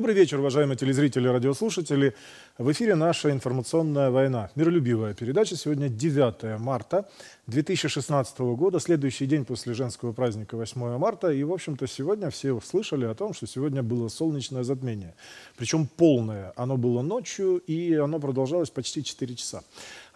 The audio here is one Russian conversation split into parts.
Добрый вечер, уважаемые телезрители и радиослушатели. В эфире наша информационная война. Миролюбивая передача. Сегодня 9 марта 2016 года, следующий день после женского праздника 8 марта. И, в общем-то, сегодня все услышали о том, что сегодня было солнечное затмение. Причем полное. Оно было ночью, и оно продолжалось почти 4 часа.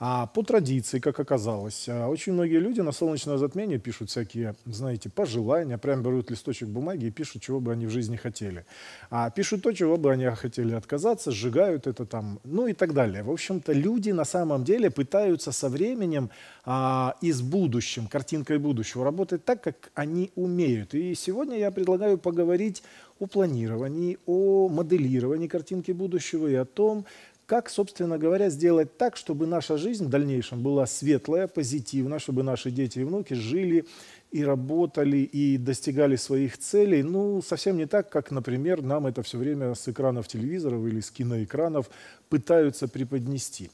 А по традиции, как оказалось, а, очень многие люди на солнечное затмение пишут всякие, знаете, пожелания, прям берут листочек бумаги и пишут, чего бы они в жизни хотели. А пишут то, чего бы они хотели отказаться, сжигают это там, ну и так далее. В общем-то, люди на самом деле пытаются со временем а, и с будущим, картинкой будущего работать так, как они умеют. И сегодня я предлагаю поговорить о планировании, о моделировании картинки будущего и о том, как, собственно говоря, сделать так, чтобы наша жизнь в дальнейшем была светлая, позитивная, чтобы наши дети и внуки жили и работали, и достигали своих целей, ну, совсем не так, как, например, нам это все время с экранов телевизоров или с киноэкранов пытаются преподнести.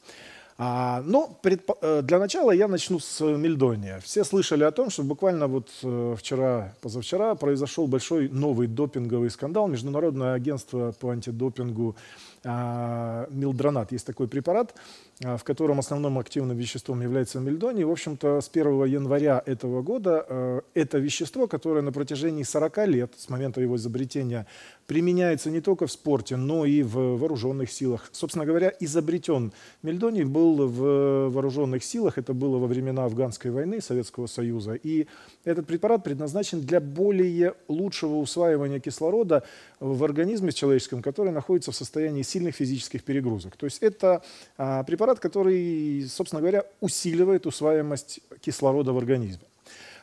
А, но предпо... Э, для начала я начну с Мельдония. Все слышали о том, что буквально вот э, вчера, позавчера произошел большой новый допинговый скандал. Международное агентство по антидопингу а, милдронат. Есть такой препарат, а, в котором основным активным веществом является мельдоний. В общем-то, с 1 января этого года а, это вещество, которое на протяжении 40 лет с момента его изобретения применяется не только в спорте, но и в вооруженных силах. Собственно говоря, изобретен мельдоний был в вооруженных силах, это было во времена Афганской войны Советского Союза, и этот препарат предназначен для более лучшего усваивания кислорода в организме человеческом, который находится в состоянии сильных физических перегрузок. То есть это а, препарат, который, собственно говоря, усиливает усваиваемость кислорода в организме.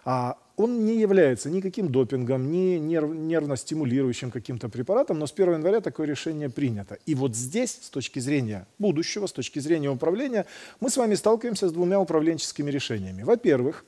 А, он не является никаким допингом, ни нерв, нервно-стимулирующим каким-то препаратом, но с 1 января такое решение принято. И вот здесь, с точки зрения будущего, с точки зрения управления, мы с вами сталкиваемся с двумя управленческими решениями. Во-первых,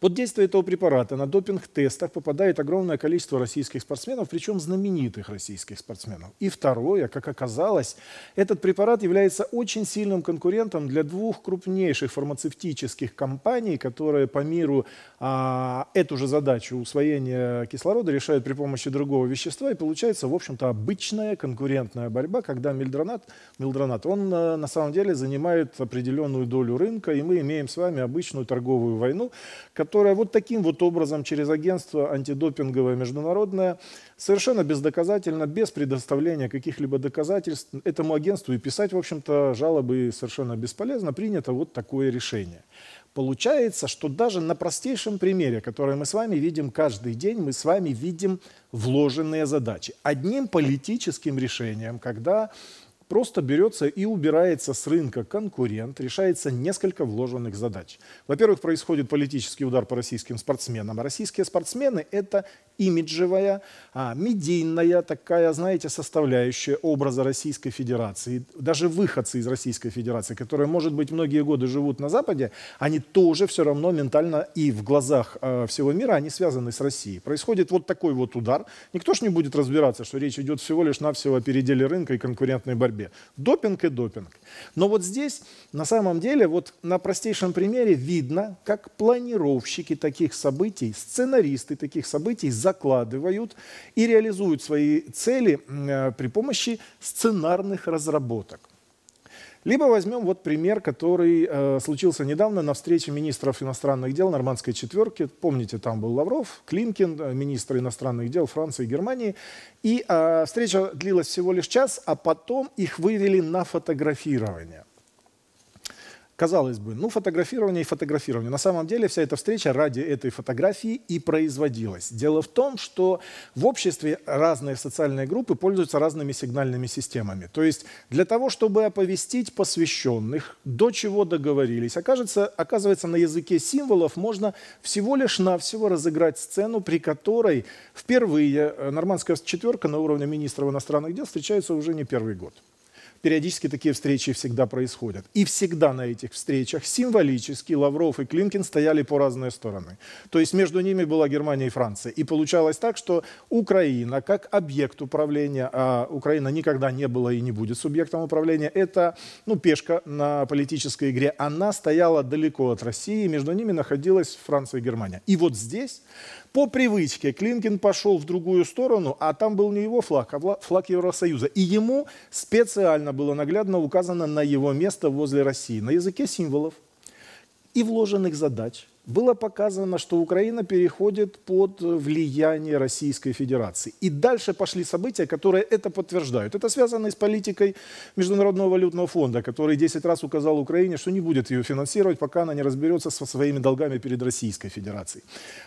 под действие этого препарата на допинг-тестах попадает огромное количество российских спортсменов, причем знаменитых российских спортсменов. И второе, как оказалось, этот препарат является очень сильным конкурентом для двух крупнейших фармацевтических компаний, которые по миру а, эту же задачу усвоения кислорода решают при помощи другого вещества. И получается, в общем-то, обычная конкурентная борьба, когда мельдронат, мельдронат он а, на самом деле занимает определенную долю рынка, и мы имеем с вами обычную торговую войну, которая которая вот таким вот образом через агентство антидопинговое международное совершенно бездоказательно, без предоставления каких-либо доказательств этому агентству и писать, в общем-то, жалобы совершенно бесполезно, принято вот такое решение. Получается, что даже на простейшем примере, который мы с вами видим каждый день, мы с вами видим вложенные задачи. Одним политическим решением, когда просто берется и убирается с рынка конкурент, решается несколько вложенных задач. Во-первых, происходит политический удар по российским спортсменам. российские спортсмены – это имиджевая, а медийная такая, знаете, составляющая образа Российской Федерации. Даже выходцы из Российской Федерации, которые, может быть, многие годы живут на Западе, они тоже все равно ментально и в глазах э, всего мира они связаны с Россией. Происходит вот такой вот удар. Никто ж не будет разбираться, что речь идет всего лишь навсего о переделе рынка и конкурентной борьбе. Допинг и допинг. Но вот здесь, на самом деле, вот на простейшем примере видно, как планировщики таких событий, сценаристы таких событий за закладывают и реализуют свои цели э, при помощи сценарных разработок. Либо возьмем вот пример, который э, случился недавно на встрече министров иностранных дел нормандской четверки. Помните, там был Лавров, Климкин, э, министр иностранных дел Франции и Германии. И э, встреча длилась всего лишь час, а потом их вывели на фотографирование. Казалось бы, ну фотографирование и фотографирование. На самом деле вся эта встреча ради этой фотографии и производилась. Дело в том, что в обществе разные социальные группы пользуются разными сигнальными системами. То есть для того, чтобы оповестить посвященных, до чего договорились, окажется, оказывается, на языке символов можно всего лишь навсего разыграть сцену, при которой впервые э, нормандская четверка на уровне министров иностранных дел встречается уже не первый год периодически такие встречи всегда происходят. И всегда на этих встречах символически Лавров и Клинкин стояли по разные стороны. То есть между ними была Германия и Франция. И получалось так, что Украина как объект управления, а Украина никогда не была и не будет субъектом управления, это ну, пешка на политической игре. Она стояла далеко от России, между ними находилась Франция и Германия. И вот здесь по привычке Клинкин пошел в другую сторону, а там был не его флаг, а флаг Евросоюза. И ему специально было наглядно указано на его место возле России на языке символов и вложенных задач – было показано, что Украина переходит под влияние Российской Федерации. И дальше пошли события, которые это подтверждают. Это связано с политикой Международного валютного фонда, который 10 раз указал Украине, что не будет ее финансировать, пока она не разберется со своими долгами перед Российской Федерацией.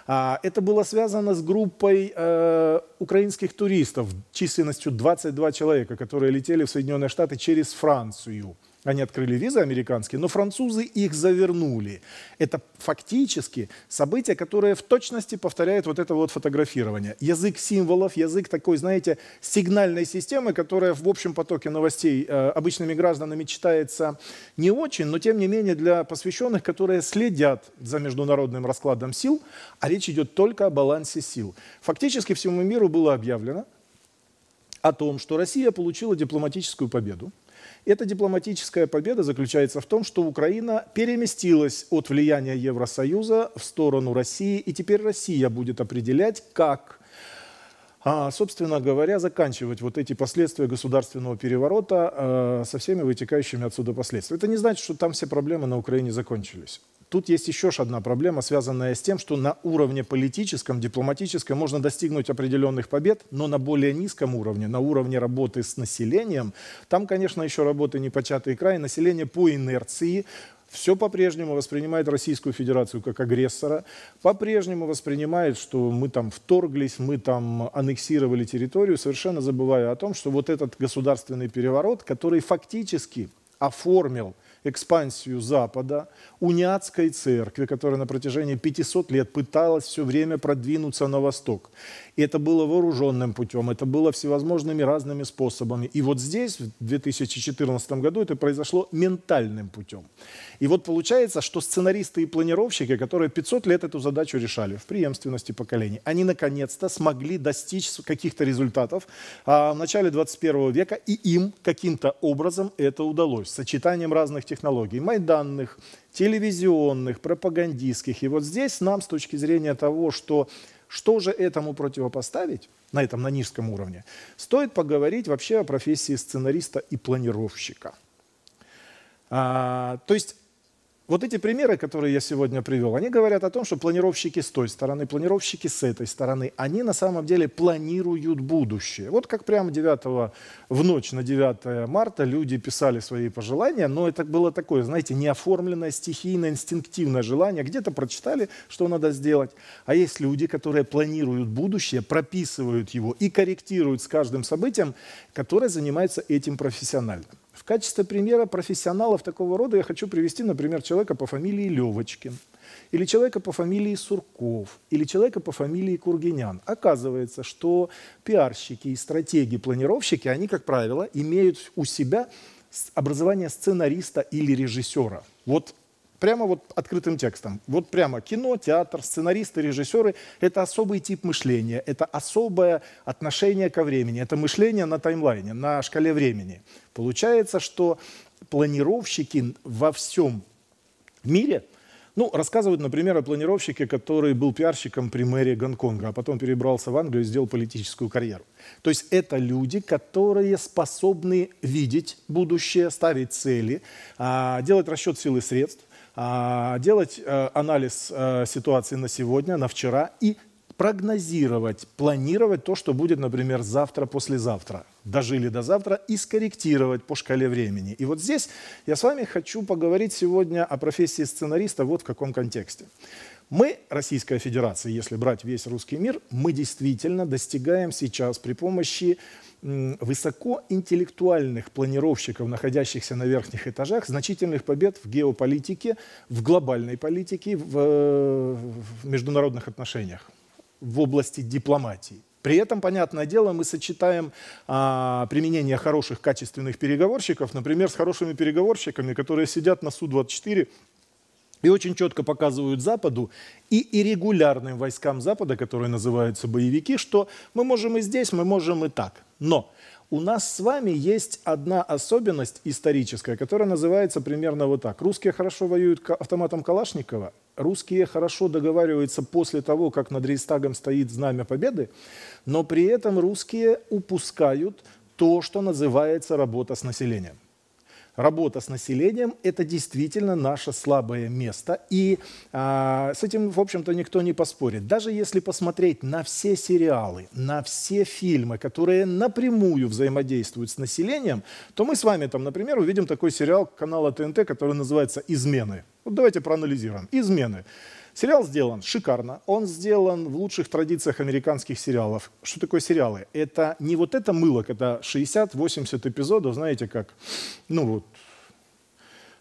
А, это было связано с группой э, украинских туристов численностью 22 человека, которые летели в Соединенные Штаты через Францию. Они открыли визы американские, но французы их завернули. Это фактически событие, которое в точности повторяет вот это вот фотографирование. Язык символов, язык такой, знаете, сигнальной системы, которая в общем потоке новостей э, обычными гражданами читается не очень, но тем не менее для посвященных, которые следят за международным раскладом сил, а речь идет только о балансе сил. Фактически всему миру было объявлено о том, что Россия получила дипломатическую победу, эта дипломатическая победа заключается в том, что Украина переместилась от влияния Евросоюза в сторону России, и теперь Россия будет определять, как а, собственно говоря, заканчивать вот эти последствия государственного переворота а, со всеми вытекающими отсюда последствиями. Это не значит, что там все проблемы на Украине закончились. Тут есть еще одна проблема, связанная с тем, что на уровне политическом, дипломатическом можно достигнуть определенных побед, но на более низком уровне, на уровне работы с населением, там, конечно, еще работы не непочатый край, население по инерции все по-прежнему воспринимает Российскую Федерацию как агрессора, по-прежнему воспринимает, что мы там вторглись, мы там аннексировали территорию, совершенно забывая о том, что вот этот государственный переворот, который фактически оформил экспансию Запада, униатской церкви, которая на протяжении 500 лет пыталась все время продвинуться на восток. И это было вооруженным путем, это было всевозможными разными способами. И вот здесь, в 2014 году, это произошло ментальным путем. И вот получается, что сценаристы и планировщики, которые 500 лет эту задачу решали в преемственности поколений, они наконец-то смогли достичь каких-то результатов а, в начале 21 века, и им каким-то образом это удалось, сочетанием разных технологий, майданных, телевизионных, пропагандистских. И вот здесь нам с точки зрения того, что что же этому противопоставить на этом, на низком уровне? Стоит поговорить вообще о профессии сценариста и планировщика. А, то есть вот эти примеры, которые я сегодня привел, они говорят о том, что планировщики с той стороны, планировщики с этой стороны, они на самом деле планируют будущее. Вот как прямо 9 в ночь на 9 марта люди писали свои пожелания, но это было такое, знаете, неоформленное, стихийное, инстинктивное желание. Где-то прочитали, что надо сделать. А есть люди, которые планируют будущее, прописывают его и корректируют с каждым событием, которое занимается этим профессионально. В качестве примера профессионалов такого рода я хочу привести, например, человека по фамилии Левочкин, или человека по фамилии Сурков, или человека по фамилии Кургинян. Оказывается, что пиарщики и стратеги, планировщики, они, как правило, имеют у себя образование сценариста или режиссера. Вот Прямо вот открытым текстом. Вот прямо кино, театр, сценаристы, режиссеры – это особый тип мышления, это особое отношение ко времени, это мышление на таймлайне, на шкале времени. Получается, что планировщики во всем мире – ну, рассказывают, например, о планировщике, который был пиарщиком при мэрии Гонконга, а потом перебрался в Англию и сделал политическую карьеру. То есть это люди, которые способны видеть будущее, ставить цели, а, делать расчет силы средств, а, делать э, анализ э, ситуации на сегодня, на вчера и прогнозировать, планировать то, что будет, например, завтра, послезавтра, дожили до завтра, и скорректировать по шкале времени. И вот здесь я с вами хочу поговорить сегодня о профессии сценариста вот в каком контексте. Мы, Российская Федерация, если брать весь русский мир, мы действительно достигаем сейчас при помощи высокоинтеллектуальных планировщиков, находящихся на верхних этажах, значительных побед в геополитике, в глобальной политике, в, э, в международных отношениях в области дипломатии. При этом, понятное дело, мы сочетаем а, применение хороших, качественных переговорщиков, например, с хорошими переговорщиками, которые сидят на Су-24 и очень четко показывают Западу и, и регулярным войскам Запада, которые называются боевики, что мы можем и здесь, мы можем и так. Но у нас с вами есть одна особенность историческая, которая называется примерно вот так. Русские хорошо воюют автоматом Калашникова, русские хорошо договариваются после того, как над Рейстагом стоит Знамя Победы, но при этом русские упускают то, что называется работа с населением работа с населением – это действительно наше слабое место. И а, с этим, в общем-то, никто не поспорит. Даже если посмотреть на все сериалы, на все фильмы, которые напрямую взаимодействуют с населением, то мы с вами там, например, увидим такой сериал канала ТНТ, который называется «Измены». Вот давайте проанализируем. «Измены». Сериал сделан шикарно. Он сделан в лучших традициях американских сериалов. Что такое сериалы? Это не вот это мыло, когда 60-80 эпизодов, знаете, как, ну вот,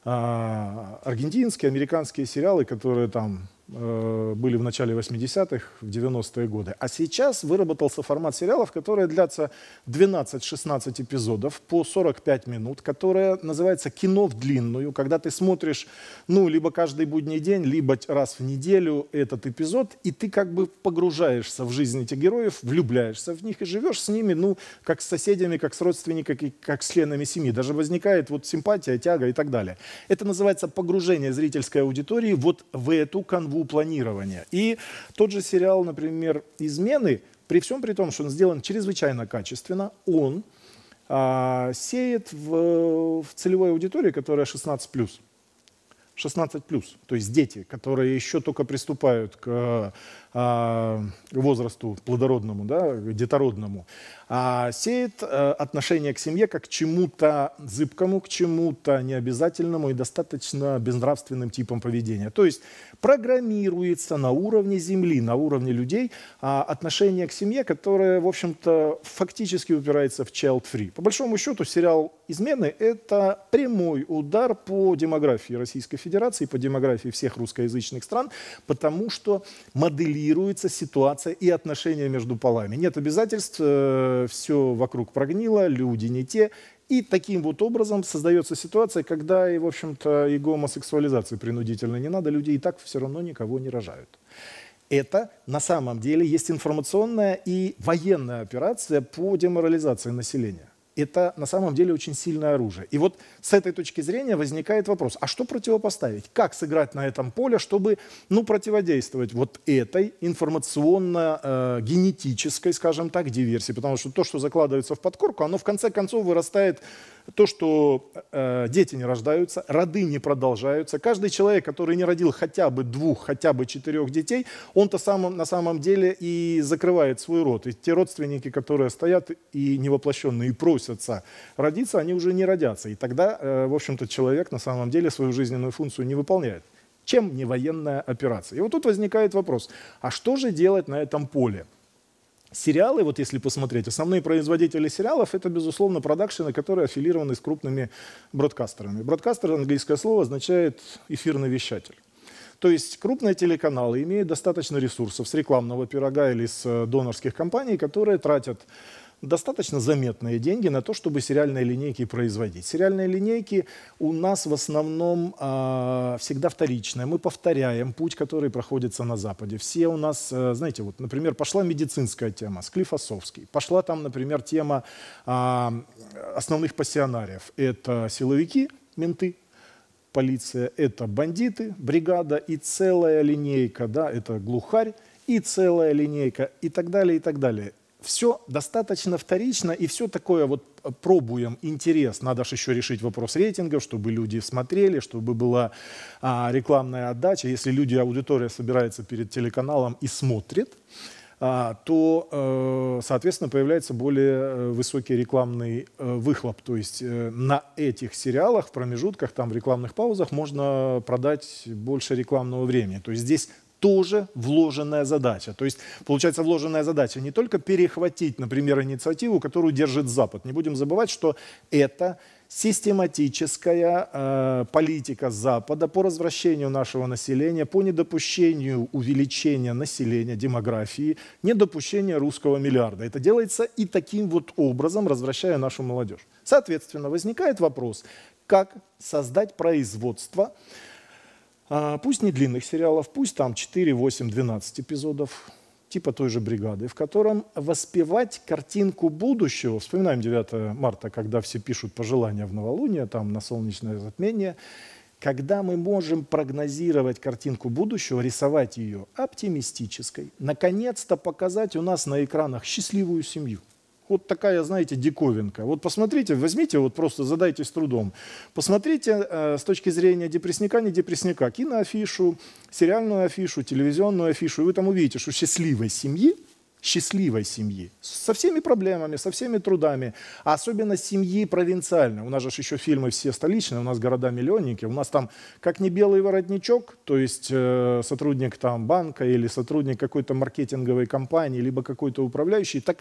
а, аргентинские, американские сериалы, которые там Э, были в начале 80-х, в 90-е годы. А сейчас выработался формат сериалов, которые длятся 12-16 эпизодов по 45 минут, которое называется кино в длинную, когда ты смотришь, ну, либо каждый будний день, либо раз в неделю этот эпизод, и ты как бы погружаешься в жизнь этих героев, влюбляешься в них и живешь с ними, ну, как с соседями, как с родственниками, как с членами семьи. Даже возникает вот симпатия, тяга и так далее. Это называется погружение зрительской аудитории вот в эту конву планирования. И тот же сериал, например, «Измены», при всем при том, что он сделан чрезвычайно качественно, он а, сеет в, в целевой аудитории, которая 16+. 16+, то есть дети, которые еще только приступают к а, возрасту плодородному, да, детородному, а сеет э, отношение к семье как к чему-то зыбкому, к чему-то необязательному и достаточно безнравственным типом поведения. То есть программируется на уровне земли, на уровне людей а, отношение к семье, которое, в общем-то, фактически упирается в child-free. По большому счету, сериал «Измены» — это прямой удар по демографии Российской Федерации, по демографии всех русскоязычных стран, потому что моделирование варьируется ситуация и отношения между полами. Нет обязательств, э, все вокруг прогнило, люди не те. И таким вот образом создается ситуация, когда, и, в общем-то, и гомосексуализации принудительно не надо, люди и так все равно никого не рожают. Это на самом деле есть информационная и военная операция по деморализации населения это на самом деле очень сильное оружие. И вот с этой точки зрения возникает вопрос, а что противопоставить? Как сыграть на этом поле, чтобы ну, противодействовать вот этой информационно-генетической, э, скажем так, диверсии? Потому что то, что закладывается в подкорку, оно в конце концов вырастает то, что э, дети не рождаются, роды не продолжаются. Каждый человек, который не родил хотя бы двух, хотя бы четырех детей, он-то сам, на самом деле и закрывает свой род. И те родственники, которые стоят и невоплощенные, и просят, просятся родиться, они уже не родятся. И тогда, э, в общем-то, человек на самом деле свою жизненную функцию не выполняет. Чем не военная операция? И вот тут возникает вопрос, а что же делать на этом поле? Сериалы, вот если посмотреть, основные производители сериалов это, безусловно, продакшены, которые аффилированы с крупными бродкастерами. Бродкастер, английское слово, означает эфирный вещатель. То есть крупные телеканалы имеют достаточно ресурсов с рекламного пирога или с э, донорских компаний, которые тратят достаточно заметные деньги на то, чтобы сериальные линейки производить. Сериальные линейки у нас в основном э, всегда вторичные. Мы повторяем путь, который проходится на Западе. Все у нас, э, знаете, вот, например, пошла медицинская тема, Склифосовский. Пошла там, например, тема э, основных пассионариев. Это силовики, менты, полиция, это бандиты, бригада и целая линейка, да, это глухарь и целая линейка и так далее, и так далее все достаточно вторично и все такое вот э, пробуем интерес. Надо же еще решить вопрос рейтингов, чтобы люди смотрели, чтобы была а, рекламная отдача. Если люди, аудитория собирается перед телеканалом и смотрит, а, то, э, соответственно, появляется более э, высокий рекламный э, выхлоп. То есть э, на этих сериалах, в промежутках, там, в рекламных паузах можно продать больше рекламного времени. То есть здесь тоже вложенная задача. То есть, получается, вложенная задача не только перехватить, например, инициативу, которую держит Запад. Не будем забывать, что это систематическая э, политика Запада по развращению нашего населения, по недопущению увеличения населения, демографии, недопущению русского миллиарда. Это делается и таким вот образом, развращая нашу молодежь. Соответственно, возникает вопрос, как создать производство, а, пусть не длинных сериалов, пусть там 4, 8, 12 эпизодов, типа той же «Бригады», в котором воспевать картинку будущего. Вспоминаем 9 марта, когда все пишут пожелания в новолуние, там на солнечное затмение. Когда мы можем прогнозировать картинку будущего, рисовать ее оптимистической, наконец-то показать у нас на экранах счастливую семью – вот такая, знаете, диковинка. Вот посмотрите, возьмите, вот просто задайтесь трудом. Посмотрите э, с точки зрения депрессника, не депрессника, киноафишу, сериальную афишу, телевизионную афишу, и вы там увидите, что счастливой семьи – счастливой семьи, со всеми проблемами, со всеми трудами, а особенно семьи провинциальной. У нас же еще фильмы все столичные, у нас города-миллионники, у нас там как не белый воротничок, то есть э, сотрудник там банка или сотрудник какой-то маркетинговой компании, либо какой-то управляющий, так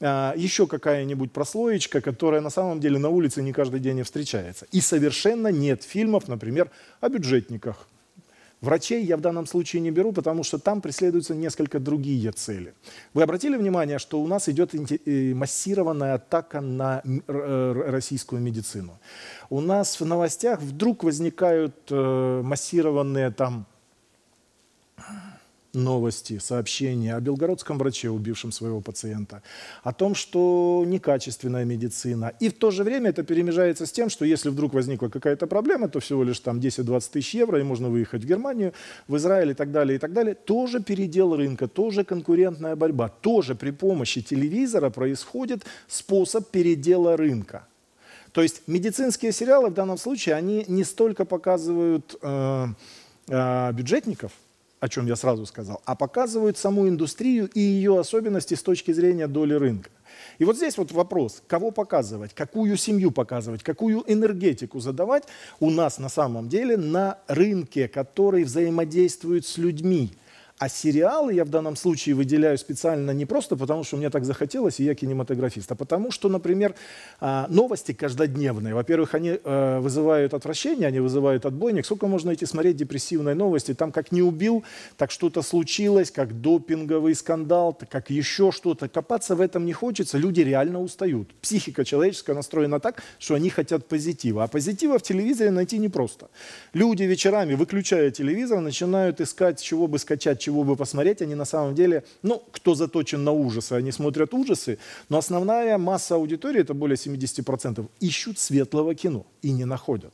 э, еще какая-нибудь прослоечка, которая на самом деле на улице не каждый день и встречается. И совершенно нет фильмов, например, о бюджетниках. Врачей я в данном случае не беру, потому что там преследуются несколько другие цели. Вы обратили внимание, что у нас идет э, массированная атака на э, российскую медицину. У нас в новостях вдруг возникают э, массированные там новости, сообщения о белгородском враче, убившем своего пациента, о том, что некачественная медицина. И в то же время это перемежается с тем, что если вдруг возникла какая-то проблема, то всего лишь там 10-20 тысяч евро, и можно выехать в Германию, в Израиль и так далее, и так далее. Тоже передел рынка, тоже конкурентная борьба, тоже при помощи телевизора происходит способ передела рынка. То есть медицинские сериалы в данном случае, они не столько показывают э, э, бюджетников, о чем я сразу сказал, а показывают саму индустрию и ее особенности с точки зрения доли рынка. И вот здесь вот вопрос, кого показывать, какую семью показывать, какую энергетику задавать у нас на самом деле на рынке, который взаимодействует с людьми. А сериалы я в данном случае выделяю специально не просто потому, что мне так захотелось, и я кинематографист, а потому что, например, а, новости каждодневные. Во-первых, они э, вызывают отвращение, они вызывают отбойник. Сколько можно идти смотреть депрессивные новости? Там как не убил, так что-то случилось, как допинговый скандал, как еще что-то. Копаться в этом не хочется, люди реально устают. Психика человеческая настроена так, что они хотят позитива. А позитива в телевизоре найти непросто. Люди вечерами, выключая телевизор, начинают искать, чего бы скачать, чего чего бы посмотреть, они на самом деле, ну, кто заточен на ужасы, они смотрят ужасы, но основная масса аудитории, это более 70%, ищут светлого кино и не находят.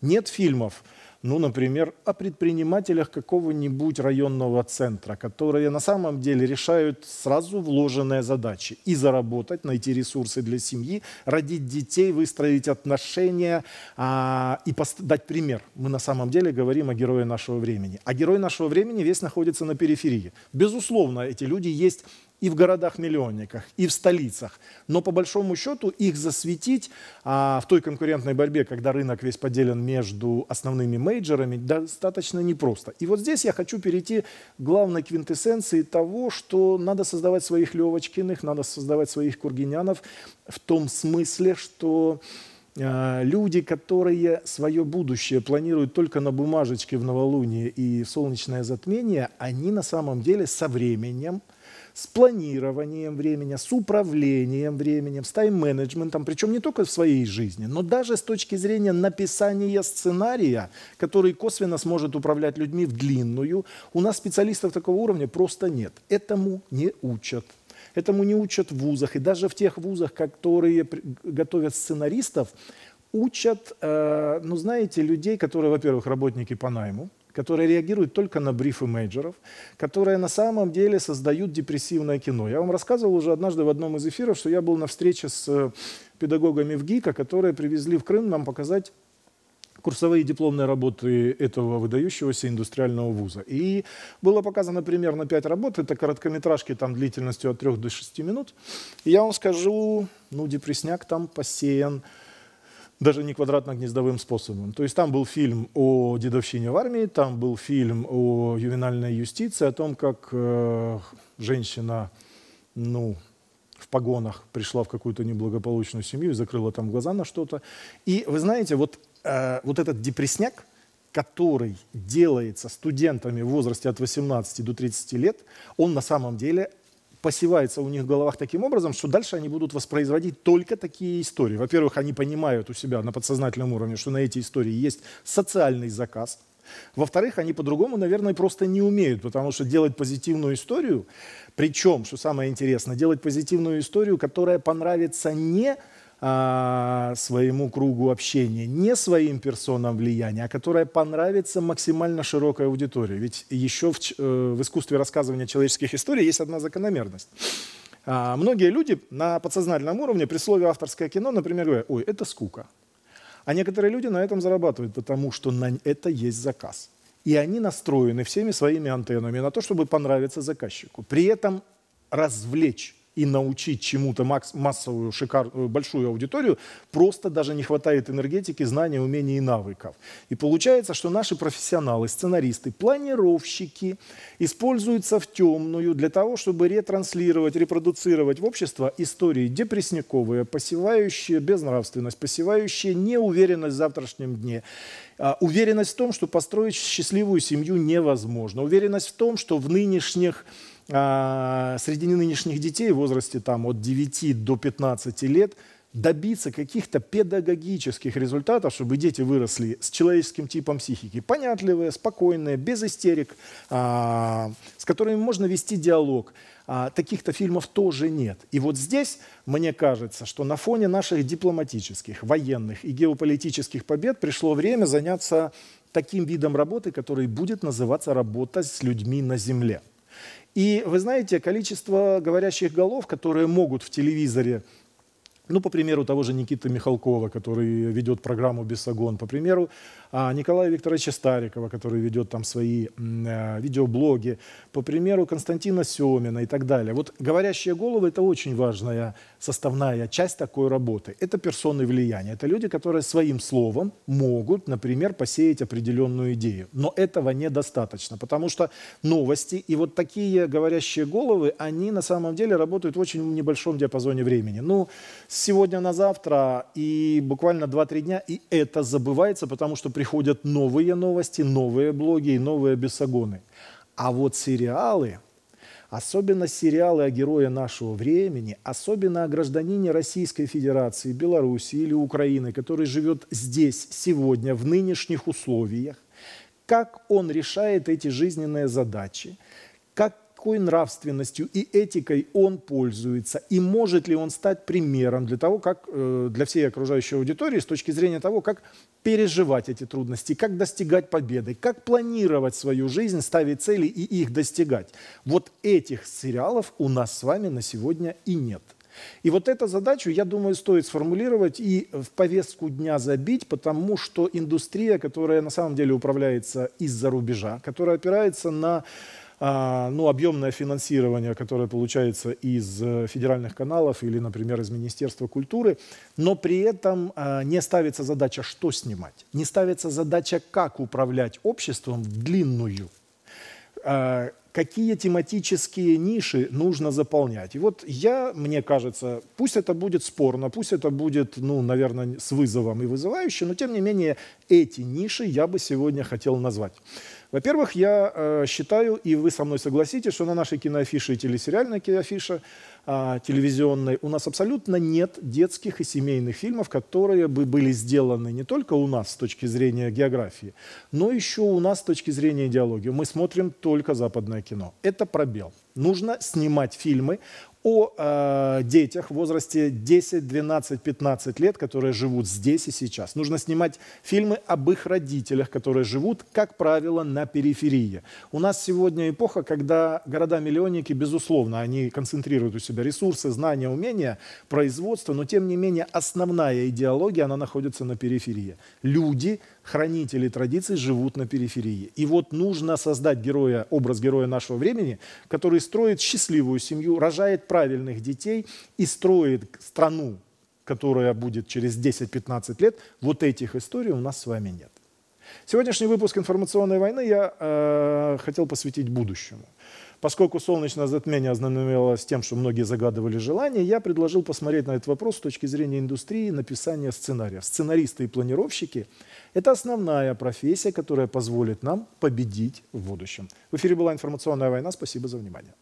Нет фильмов, ну, например, о предпринимателях какого-нибудь районного центра, которые на самом деле решают сразу вложенные задачи и заработать, найти ресурсы для семьи, родить детей, выстроить отношения а, и дать пример. Мы на самом деле говорим о герое нашего времени. А герой нашего времени весь находится на периферии. Безусловно, эти люди есть и в городах-миллионниках, и в столицах. Но по большому счету их засветить а, в той конкурентной борьбе, когда рынок весь поделен между основными мейджорами, достаточно непросто. И вот здесь я хочу перейти к главной квинтэссенции того, что надо создавать своих Левочкиных, надо создавать своих Кургинянов в том смысле, что а, люди, которые свое будущее планируют только на бумажечке в новолуние и солнечное затмение, они на самом деле со временем – с планированием времени, с управлением временем, с тайм-менеджментом, причем не только в своей жизни, но даже с точки зрения написания сценария, который косвенно сможет управлять людьми в длинную, у нас специалистов такого уровня просто нет. Этому не учат. Этому не учат в вузах. И даже в тех вузах, которые готовят сценаристов, учат, э, ну знаете, людей, которые, во-первых, работники по найму, которые реагируют только на брифы менеджеров, которые на самом деле создают депрессивное кино. Я вам рассказывал уже однажды в одном из эфиров, что я был на встрече с э, педагогами в ГИКа, которые привезли в Крым нам показать курсовые дипломные работы этого выдающегося индустриального вуза. И было показано примерно 5 работ. Это короткометражки там длительностью от 3 до 6 минут. И я вам скажу, ну, депресняк там посеян даже не квадратно-гнездовым способом. То есть там был фильм о дедовщине в армии, там был фильм о ювенальной юстиции, о том, как э, женщина, ну, в погонах пришла в какую-то неблагополучную семью и закрыла там глаза на что-то. И вы знаете, вот, э, вот этот депресняк, который делается студентами в возрасте от 18 до 30 лет, он на самом деле посевается у них в головах таким образом, что дальше они будут воспроизводить только такие истории. Во-первых, они понимают у себя на подсознательном уровне, что на эти истории есть социальный заказ. Во-вторых, они по-другому, наверное, просто не умеют, потому что делать позитивную историю, причем, что самое интересное, делать позитивную историю, которая понравится не а, своему кругу общения, не своим персонам влияния, а которая понравится максимально широкой аудитории. Ведь еще в, э, в искусстве рассказывания человеческих историй есть одна закономерность. А, многие люди на подсознательном уровне при слове авторское кино, например, говорят, ой, это скука. А некоторые люди на этом зарабатывают, потому что на это есть заказ. И они настроены всеми своими антеннами на то, чтобы понравиться заказчику. При этом развлечь и научить чему-то массовую, шикарную, э, большую аудиторию, просто даже не хватает энергетики, знаний, умений и навыков. И получается, что наши профессионалы, сценаристы, планировщики используются в темную для того, чтобы ретранслировать, репродуцировать в общество истории депрессняковые, посевающие безнравственность, посевающие неуверенность в завтрашнем дне, а, уверенность в том, что построить счастливую семью невозможно, уверенность в том, что в нынешних а, среди нынешних детей в возрасте там, от 9 до 15 лет добиться каких-то педагогических результатов, чтобы дети выросли с человеческим типом психики, понятливые, спокойные, без истерик, а, с которыми можно вести диалог. А, таких-то фильмов тоже нет. И вот здесь, мне кажется, что на фоне наших дипломатических, военных и геополитических побед пришло время заняться таким видом работы, который будет называться «Работа с людьми на земле». И вы знаете, количество говорящих голов, которые могут в телевизоре ну, по примеру того же Никиты Михалкова, который ведет программу «Бесогон», по примеру а Николая Викторовича Старикова, который ведет там свои э, видеоблоги, по примеру Константина Семина и так далее. Вот говорящие головы – это очень важная составная часть такой работы. Это персоны влияния. Это люди, которые своим словом могут, например, посеять определенную идею. Но этого недостаточно, потому что новости и вот такие говорящие головы, они на самом деле работают в очень небольшом диапазоне времени. Ну, сегодня на завтра и буквально 2-3 дня, и это забывается, потому что приходят новые новости, новые блоги и новые бесогоны. А вот сериалы – Особенно сериалы о герое нашего времени, особенно о гражданине Российской Федерации, Белоруссии или Украины, который живет здесь, сегодня, в нынешних условиях, как он решает эти жизненные задачи, как какой нравственностью и этикой он пользуется, и может ли он стать примером для того, как э, для всей окружающей аудитории с точки зрения того, как переживать эти трудности, как достигать победы, как планировать свою жизнь, ставить цели и их достигать. Вот этих сериалов у нас с вами на сегодня и нет. И вот эту задачу, я думаю, стоит сформулировать и в повестку дня забить, потому что индустрия, которая на самом деле управляется из-за рубежа, которая опирается на а, ну, объемное финансирование, которое получается из э, федеральных каналов или, например, из Министерства культуры, но при этом а, не ставится задача, что снимать, не ставится задача, как управлять обществом в длинную а, какие тематические ниши нужно заполнять. И вот я, мне кажется, пусть это будет спорно, пусть это будет, ну, наверное, с вызовом и вызывающе, но тем не менее эти ниши я бы сегодня хотел назвать. Во-первых, я э, считаю, и вы со мной согласитесь, что на нашей киноафише и телесериальной киноафише а, телевизионной у нас абсолютно нет детских и семейных фильмов, которые бы были сделаны не только у нас с точки зрения географии, но еще у нас с точки зрения идеологии. Мы смотрим только западное кино. Это пробел. Нужно снимать фильмы о э, детях в возрасте 10, 12, 15 лет, которые живут здесь и сейчас. Нужно снимать фильмы об их родителях, которые живут, как правило, на периферии. У нас сегодня эпоха, когда города-миллионники, безусловно, они концентрируют у себя ресурсы, знания, умения, производство, но тем не менее основная идеология, она находится на периферии. Люди хранители традиций живут на периферии. И вот нужно создать героя, образ героя нашего времени, который строит счастливую семью, рожает правильных детей и строит страну, которая будет через 10-15 лет. Вот этих историй у нас с вами нет. Сегодняшний выпуск информационной войны я э, хотел посвятить будущему. Поскольку солнечное затмение ознаменовалось тем, что многие загадывали желания, я предложил посмотреть на этот вопрос с точки зрения индустрии написания сценария. Сценаристы и планировщики – это основная профессия, которая позволит нам победить в будущем. В эфире была информационная война. Спасибо за внимание.